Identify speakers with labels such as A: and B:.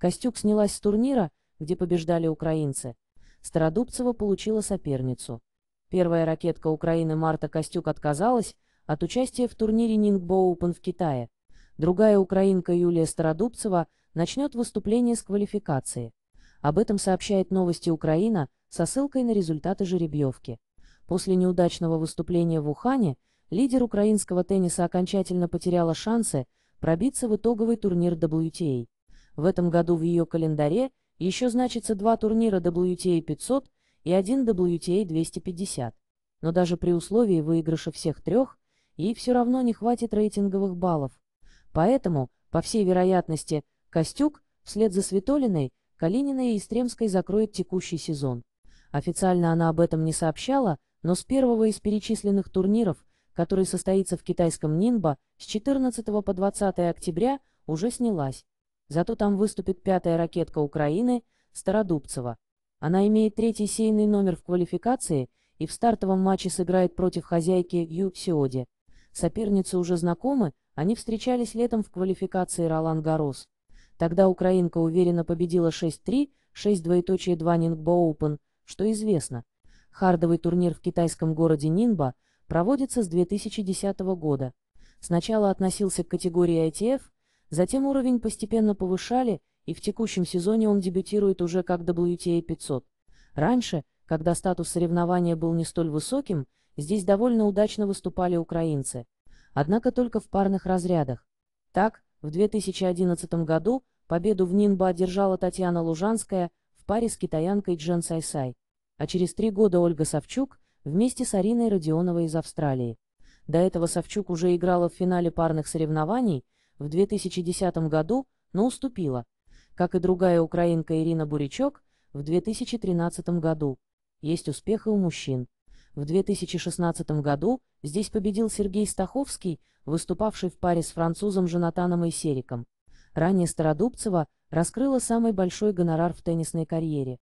A: Костюк снялась с турнира, где побеждали украинцы. Стародубцева получила соперницу. Первая ракетка Украины Марта Костюк отказалась от участия в турнире Нингбо Open в Китае. Другая украинка Юлия Стародубцева начнет выступление с квалификации. Об этом сообщает новости Украина со ссылкой на результаты жеребьевки. После неудачного выступления в Ухане лидер украинского тенниса окончательно потеряла шансы пробиться в итоговый турнир WTA. В этом году в ее календаре еще значится два турнира WTA 500 и один WTA 250. Но даже при условии выигрыша всех трех, ей все равно не хватит рейтинговых баллов. Поэтому, по всей вероятности, Костюк, вслед за Светолиной, Калининой и Истремской закроет текущий сезон. Официально она об этом не сообщала, но с первого из перечисленных турниров, который состоится в китайском Нинба с 14 по 20 октября уже снялась. Зато там выступит пятая ракетка Украины, Стародубцева. Она имеет третий сейный номер в квалификации и в стартовом матче сыграет против хозяйки Юпсиоди. Соперницы уже знакомы, они встречались летом в квалификации Ролан-Гарос. Тогда украинка уверенно победила 6-3, 6 двоеточие 2 Нингбо Оупен, что известно. Хардовый турнир в китайском городе Нинба проводится с 2010 года. Сначала относился к категории ITF – Затем уровень постепенно повышали, и в текущем сезоне он дебютирует уже как WTA 500. Раньше, когда статус соревнования был не столь высоким, здесь довольно удачно выступали украинцы. Однако только в парных разрядах. Так, в 2011 году победу в Нинба одержала Татьяна Лужанская в паре с китаянкой Джен Сайсай. А через три года Ольга Савчук вместе с Ариной Родионовой из Австралии. До этого Савчук уже играла в финале парных соревнований – в 2010 году, но уступила, как и другая украинка Ирина Бурячок, в 2013 году. Есть успех у мужчин. В 2016 году здесь победил Сергей Стаховский, выступавший в паре с французом Жанатаном Исериком. Ранее Стародубцева раскрыла самый большой гонорар в теннисной карьере.